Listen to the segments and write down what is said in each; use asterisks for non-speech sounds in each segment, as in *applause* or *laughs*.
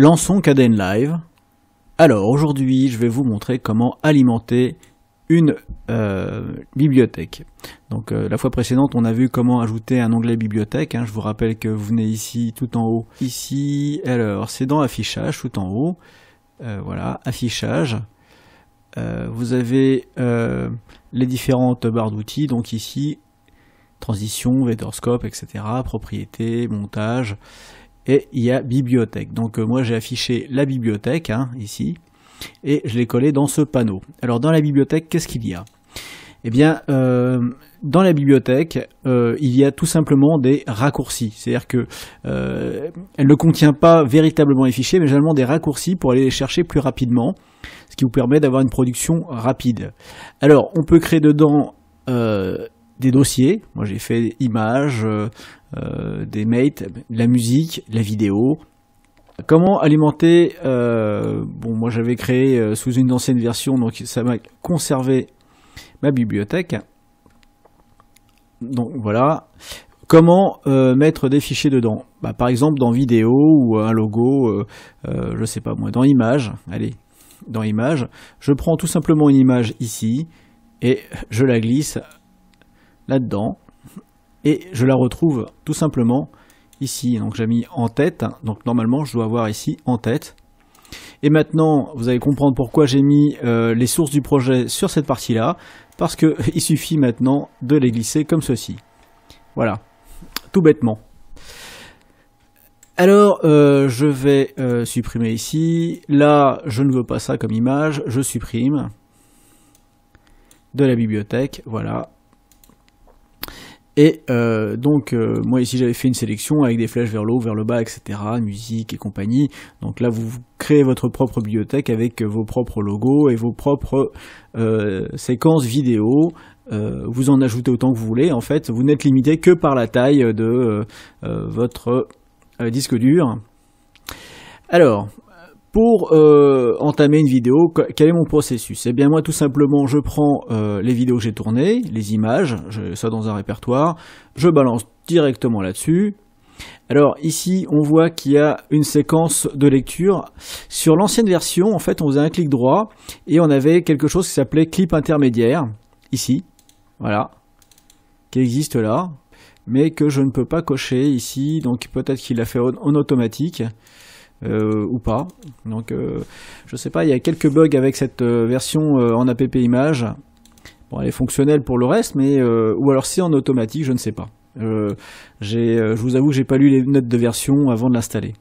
Lançons Caden Live. Alors aujourd'hui, je vais vous montrer comment alimenter une euh, bibliothèque. Donc euh, la fois précédente, on a vu comment ajouter un onglet bibliothèque. Hein. Je vous rappelle que vous venez ici tout en haut. Ici, alors c'est dans affichage tout en haut. Euh, voilà, affichage. vous avez les différentes barres d'outils. Donc ici, transition, Vadorscope, etc., propriété, montage et il y a bibliothèque. Donc euh, moi j'ai affiché la bibliothèque hein, ici et je l'ai collé dans ce panneau. Alors dans la bibliothèque, qu'est-ce qu'il y a Eh bien, euh, dans la bibliothèque, euh, il y a tout simplement des raccourcis. C'est-à-dire que elle ne contient pas véritablement les fichiers, mais généralement des raccourcis pour aller les chercher plus rapidement, ce qui vous permet d'avoir une production rapide. Alors, on peut créer dedans des dossiers. Moi, j'ai fait images, euh, euh, des mates, la musique, la vidéo. Comment alimenter euh, Bon, moi, j'avais créé sous une ancienne version, donc ça m'a conservé ma bibliothèque. Donc voilà. Comment mettre des fichiers dedans bah, Par exemple, dans vidéo ou un logo, je sais pas moi, dans images. Allez, dans image, je prends tout simplement une image ici et je la glisse là-dedans. Et je la retrouve tout simplement ici. Donc j'ai mis en tête. Donc normalement, je dois avoir ici en tête. Et maintenant, vous allez comprendre pourquoi j'ai mis euh, les sources du projet sur cette partie-là. Parce que *laughs* il suffit maintenant de les glisser comme ceci. Voilà, tout bêtement. Alors, euh, je vais euh, supprimer ici. Là, je ne veux pas ça comme image. Je supprime de la bibliothèque. Voilà, et euh, donc euh, moi ici j'avais fait une sélection avec des flèches vers le haut, vers le bas, etc. Musique et compagnie. Donc là vous créez votre propre bibliothèque avec euh, vos propres logos et vos propres séquences vidéo. vous en ajoutez autant que vous voulez. En fait vous n'êtes limité que par la taille de votre disque dur. Alors, pour euh, entamer une vidéo, quel est mon processus Eh bien moi tout simplement je prends euh, les vidéos que j'ai tournées, les images, j'ai ça dans un répertoire, je balance directement là-dessus. Alors ici on voit qu'il y a une séquence de lecture. Sur l'ancienne version en fait on faisait un clic droit et on avait quelque chose qui s'appelait clip intermédiaire, ici, voilà, qui existe là, mais que je ne peux pas cocher ici, donc peut-être qu'il l'a fait en automatique. Euh, ou pas. Donc euh, je sais pas, il y a quelques bugs avec cette euh, version en app image. Bon, elle est fonctionnelle pour le reste, mais ou alors si en automatique, je ne sais pas. je vous avoue, j'ai pas lu les notes de version avant de l'installer.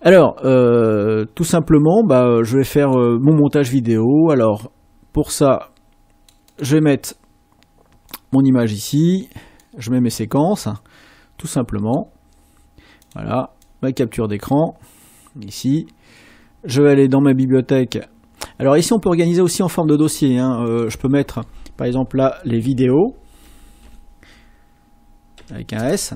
Alors, tout simplement, bah, je vais faire mon montage vidéo. Alors, pour ça, je vais mettre mon image ici. Je mets mes séquences, hein, tout simplement. Voilà, ma capture d'écran ici. Je vais aller dans ma bibliothèque. Alors ici, on peut organiser aussi en forme de dossier. Hein. Euh, je peux mettre, par exemple, là, les vidéos. Avec un S.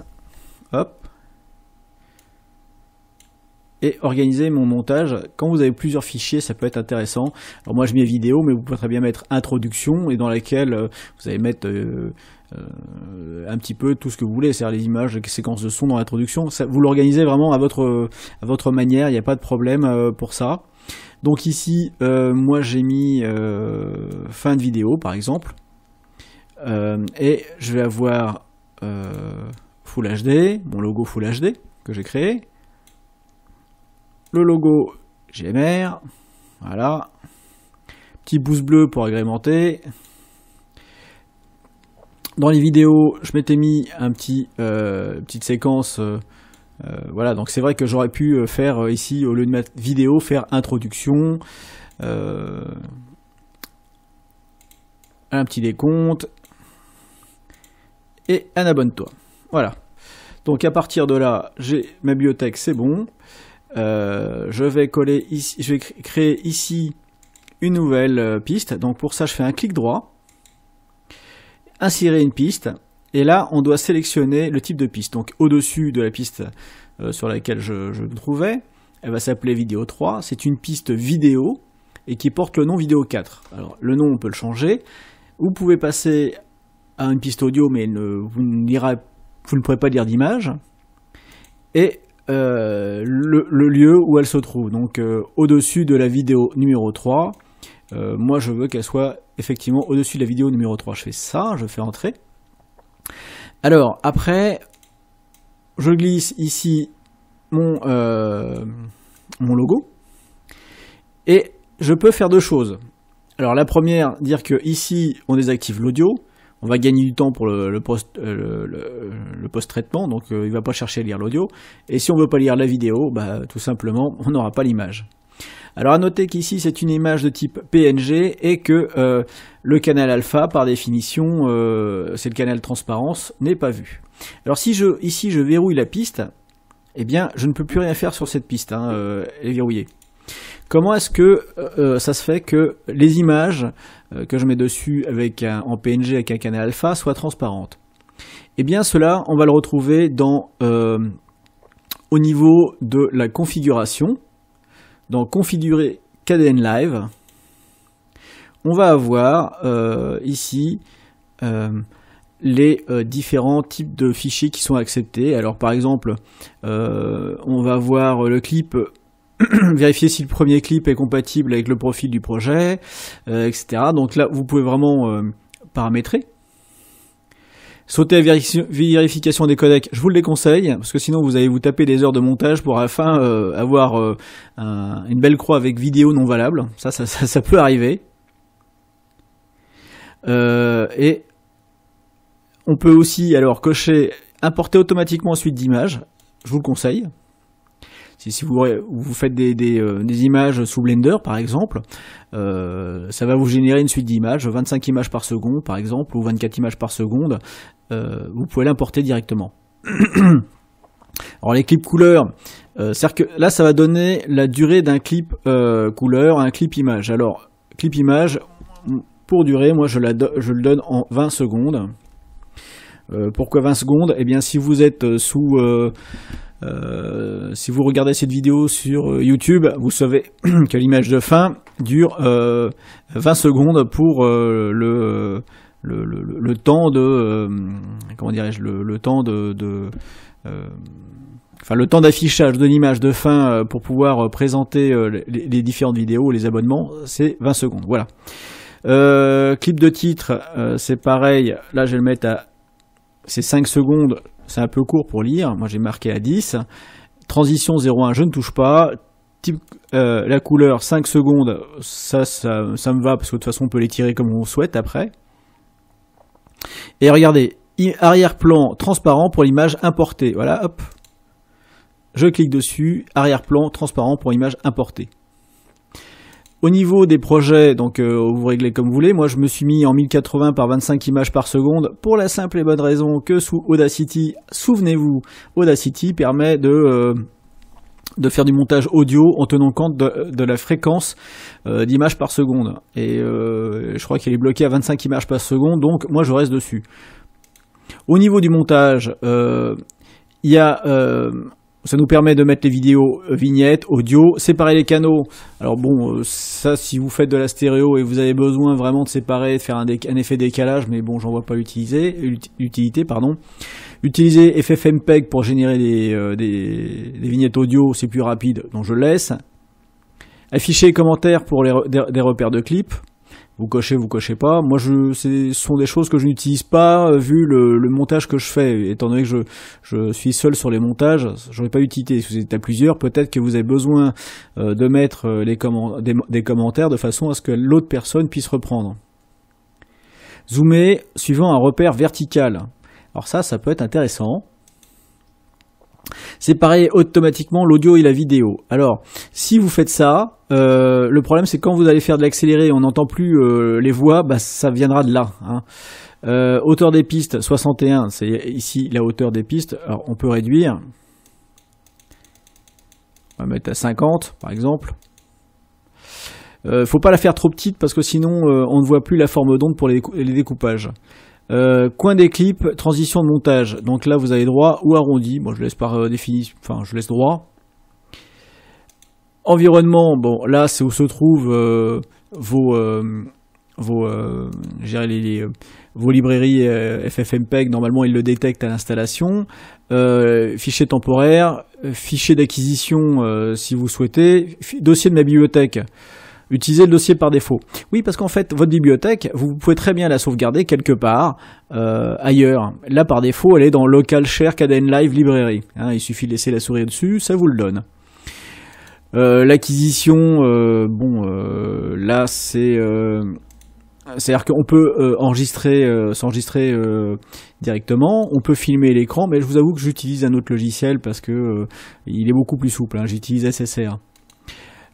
Et organiser mon montage. Quand vous avez plusieurs fichiers, ça peut être intéressant. Alors moi, je mets vidéo, mais vous pouvez très bien mettre introduction, et dans laquelle euh, vous allez mettre... Euh, euh, un petit peu tout ce que vous voulez, c'est-à-dire les images, les séquences de son dans l'introduction. vous l'organisez vraiment à votre, manière, il n'y a pas de problème euh, pour ça. Donc ici, euh, moi j'ai mis fin de vidéo par exemple, et je vais avoir Full HD, mon logo Full HD que j'ai créé, le logo GMR, voilà, petit pouce bleu pour agrémenter, dans les vidéos, je m'étais mis un petit euh, petite séquence. Euh, euh, voilà, donc c'est vrai que j'aurais pu faire ici, au lieu de mettre vidéo, faire introduction, un petit décompte et un abonne-toi. Voilà. Donc à partir de là, j'ai ma bibliothèque, c'est bon. je vais coller ici, je vais créer ici une nouvelle piste. Donc pour ça, je fais un clic droit insérer une piste, et là on doit sélectionner le type de piste. Donc au-dessus de la piste euh, sur laquelle je, me trouvais, elle va s'appeler vidéo 3, c'est une piste vidéo et qui porte le nom vidéo 4. Alors le nom on peut le changer, vous pouvez passer à une piste audio mais vous, ne pourrez pas lire d'image, et euh, le, lieu où elle se trouve, donc euh, au-dessus de la vidéo numéro 3, moi je veux qu'elle soit effectivement, au-dessus de la vidéo numéro 3, je fais ça, je fais entrer. Alors, après, je glisse ici mon, euh, mon logo. Et je peux faire deux choses. Alors la première, dire que ici on désactive l'audio, on va gagner du temps pour le, post, le, post euh, traitement donc euh, il ne va pas chercher à lire l'audio. Et si on ne veut pas lire la vidéo, bah, tout simplement on n'aura pas l'image. Alors à noter qu'ici c'est une image de type PNG et que euh, le canal alpha, par définition, euh, c'est le canal transparence, n'est pas vu. Alors si je ici je verrouille la piste, eh bien je ne peux plus rien faire sur cette piste, elle hein, euh, est verrouillée. Comment est-ce que ça se fait que les images que je mets dessus avec un, en PNG avec un canal alpha soient transparentes Eh bien cela, on va le retrouver dans, au niveau de la configuration dans configurer KDN Live, on va avoir euh, ici euh, les euh, différents types de fichiers qui sont acceptés. Alors par exemple, on va voir le clip, *coughs* vérifier si le premier clip est compatible avec le profil du projet, etc. Donc là, vous pouvez vraiment paramétrer Sauter à vérification des codecs, je vous le déconseille, parce que sinon vous allez vous taper des heures de montage pour afin euh, avoir euh, une belle croix avec vidéo non valable. Ça, ça, peut arriver. Euh, et on peut aussi alors cocher importer automatiquement ensuite d'images. Je vous le conseille. Si, vous, faites euh, des, images sous Blender, par exemple, euh, ça va vous générer une suite d'images, 25 images par seconde, par exemple, ou 24 images par seconde. Euh, vous pouvez l'importer directement. *clears throat* Alors les clips couleurs, c'est-à-dire que là ça va donner la durée d'un clip couleur un clip image. Alors clip image, pour durer, moi je, la je le donne en 20 secondes. pourquoi 20 secondes Eh bien, si vous êtes sous, euh, si vous regardez cette vidéo sur euh, YouTube, vous savez *clears throat* que l'image de fin dure 20 euh, secondes pour le, le, le, temps de comment dirais-je le, temps de, de enfin le temps d'affichage de l'image de fin pour pouvoir présenter les, différentes vidéos, les abonnements, c'est 20 secondes. Voilà. clip de titre, c'est pareil. Là, je vais le mettre à c'est 5 secondes, c'est un peu court pour lire. Moi, j'ai marqué à 10. Transition 0.1, je ne touche pas. Type, euh, la couleur 5 secondes, ça, ça, ça, me va parce que de toute façon on peut les tirer comme on souhaite après. Et regardez, arrière-plan transparent pour l'image importée. Voilà, hop. Je clique dessus, arrière-plan transparent pour l'image importée. Au niveau des projets, donc euh, vous réglez comme vous voulez, moi je me suis mis en 1080 par 25 images par seconde pour la simple et bonne raison que sous Audacity, souvenez-vous, Audacity permet de... Euh, de faire du montage audio en tenant compte de, la fréquence euh, d'images par seconde. Et je crois qu'il est bloqué à 25 images par seconde, donc moi je reste dessus. Au niveau du montage, il y a ça nous permet de mettre les vidéos euh, vignettes, audio, séparer les canaux. Alors bon, euh, ça si vous faites de la stéréo et vous avez besoin vraiment de séparer, de faire un, effet décalage, mais bon j'en vois pas l'utilité. pardon. Utiliser FFmpeg pour générer euh, des, vignettes audio, c'est plus rapide, donc je laisse. Afficher les commentaires pour les des repères de clips vous cochez, vous cochez pas. Moi, je, ce sont des choses que je n'utilise pas euh, vu le, montage que je fais. Étant donné que je, suis seul sur les montages, j'aurais pas utilité. Si vous êtes à plusieurs, peut-être que vous avez besoin euh, de mettre euh, les des, des commentaires de façon à ce que l'autre personne puisse reprendre. Zoomer suivant un repère vertical. Alors ça, ça peut être intéressant. C'est pareil automatiquement l'audio et la vidéo. Alors, si vous faites ça, euh, le problème c'est quand vous allez faire de l'accéléré on n'entend plus euh, les voix, bah, ça viendra de là. Hein. Euh, hauteur des pistes 61, c'est ici la hauteur des pistes. Alors, on peut réduire. On va mettre à 50 par exemple. faut pas la faire trop petite parce que sinon on ne voit plus la forme d'onde pour les, découpages. Euh, coin des clips, transition de montage. Donc là, vous avez droit ou arrondi. Moi, je laisse par euh, Enfin, je laisse droit. Environnement. Bon, là, c'est où se trouvent euh, vos vos les, vos librairies FFmpeg. Normalement, ils le détectent à l'installation. fichier temporaire, fichier d'acquisition si vous souhaitez, dossier de ma bibliothèque. Utiliser le dossier par défaut. Oui, parce qu'en fait, votre bibliothèque, vous pouvez très bien la sauvegarder quelque part euh, ailleurs. Là, par défaut, elle est dans Local Share caden Live librairie. Hein, il suffit de laisser la souris dessus, ça vous le donne. Euh, l'acquisition, euh, bon, là, c'est... C'est-à-dire qu'on peut enregistrer, s'enregistrer directement, on peut filmer l'écran, mais je vous avoue que j'utilise un autre logiciel parce que il est beaucoup plus souple. Hein, J'utilise SSR.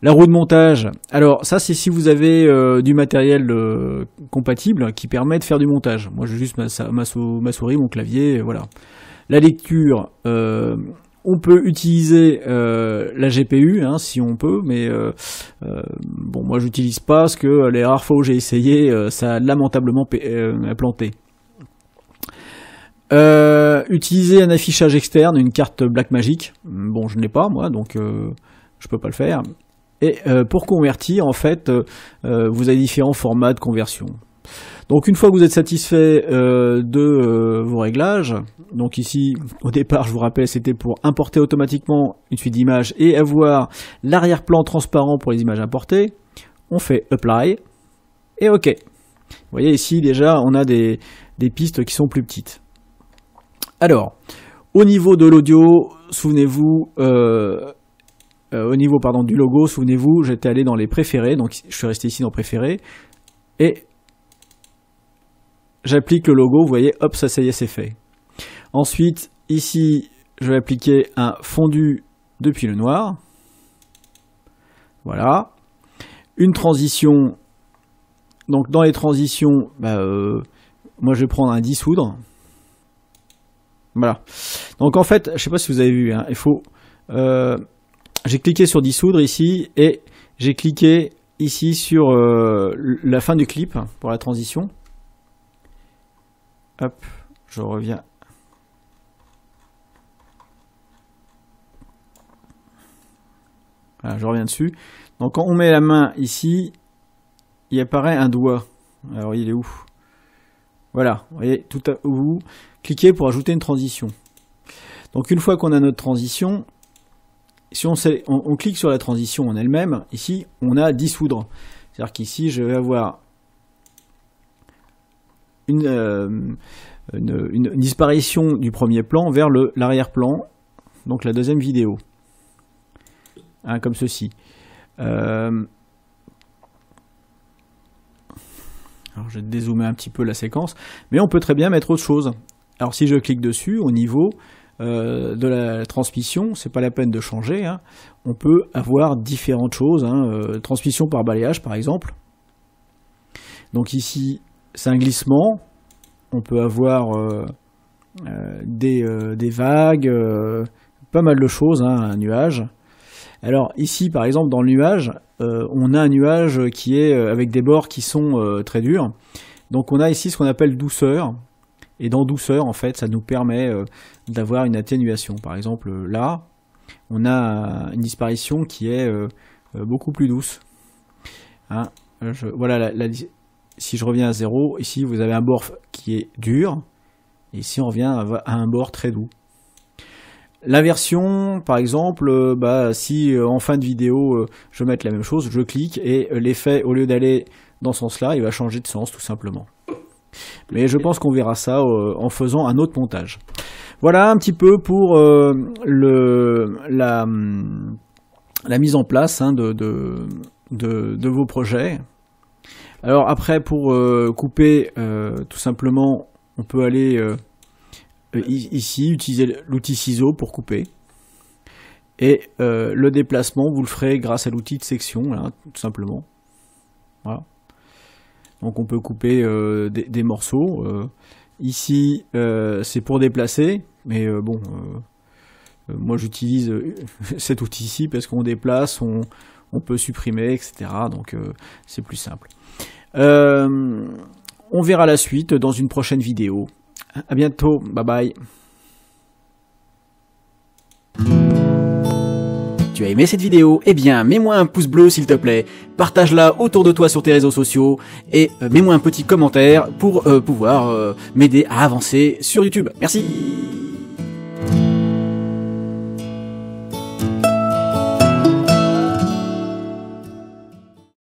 La roue de montage, alors ça c'est si vous avez euh, du matériel euh, compatible qui permet de faire du montage. Moi j'ai juste ma, souris, mon clavier, voilà. La lecture, euh, on peut utiliser la GPU hein, si on peut, mais bon moi j'utilise pas parce que les rares fois où j'ai essayé, ça a lamentablement planté. utiliser un affichage externe, une carte Black Magic. Bon, je ne l'ai pas moi, donc euh, je peux pas le faire. Et euh, pour convertir, en fait, euh, euh, vous avez différents formats de conversion. Donc une fois que vous êtes satisfait de vos réglages, donc ici au départ je vous rappelle c'était pour importer automatiquement une suite d'images et avoir l'arrière-plan transparent pour les images importées, on fait Apply et OK. Vous voyez ici déjà on a des, des pistes qui sont plus petites. Alors, au niveau de l'audio, souvenez-vous, euh, au niveau pardon du logo, souvenez-vous, j'étais allé dans les préférés, donc je suis resté ici dans préférés et j'applique le logo. Vous voyez, hop, ça, ça y est, c'est fait. Ensuite, ici, je vais appliquer un fondu depuis le noir. Voilà. Une transition. Donc dans les transitions, bah, euh, moi je vais prendre un dissoudre. Voilà. Donc en fait, je ne sais pas si vous avez vu, hein, il faut... Euh, j'ai cliqué sur dissoudre ici et j'ai cliqué ici sur euh, la fin du clip pour la transition. Hop, je reviens. je reviens dessus. Donc quand on met la main ici, il apparaît un doigt. Alors il est où Voilà, vous voyez, tout à vous, cliquez pour ajouter une transition. Donc une fois qu'on a notre transition, si on, clique sur la transition en elle-même, ici, on a dissoudre. C'est-à-dire qu'ici, je vais avoir une, euh, disparition du premier plan vers l'arrière-plan, donc la deuxième vidéo. Hein, comme ceci. Euh, alors je vais dézoomer un petit peu la séquence, mais on peut très bien mettre autre chose. Alors si je clique dessus, au niveau, euh, de la transmission, c'est pas la peine de changer. Hein. On peut avoir différentes choses, hein, euh, transmission par balayage par exemple. Donc ici, c'est un glissement. On peut avoir euh, des, vagues, pas mal de choses, hein, un nuage. Alors ici, par exemple, dans le nuage, on a un nuage qui est avec des bords qui sont très durs. Donc on a ici ce qu'on appelle douceur. Et dans douceur, en fait, ça nous permet euh, d'avoir une atténuation. Par exemple, euh, là, on a une disparition qui est euh, beaucoup plus douce. Hein, voilà, si je reviens à 0, ici vous avez un bord qui est dur, et ici on revient à, un bord très doux. L'inversion, par exemple, bah, si en fin de vidéo je mette la même chose, je clique et l'effet, au lieu d'aller dans ce sens-là, il va changer de sens tout simplement. Mais je pense qu'on verra ça euh, en faisant un autre montage. Voilà un petit peu pour euh, le, hum, la, mise en place hein, de, de, vos projets. Alors après, pour euh, couper, tout simplement, on peut aller ici, utiliser l'outil ciseau pour couper. Et le déplacement, vous le ferez grâce à l'outil de section, hein, tout simplement. Voilà. Donc on peut couper euh, des, morceaux. Euh. ici, euh, c'est pour déplacer, mais bon, moi j'utilise *laughs* cet outil ici parce qu'on déplace, on, on, peut supprimer, etc. Donc c'est plus simple. on verra la suite dans une prochaine vidéo. À bientôt, bye bye. tu as aimé cette vidéo, eh bien mets-moi un pouce bleu s'il te plaît, partage-la autour de toi sur tes réseaux sociaux et euh, mets-moi un petit commentaire pour euh, pouvoir euh, m'aider à avancer sur YouTube. Merci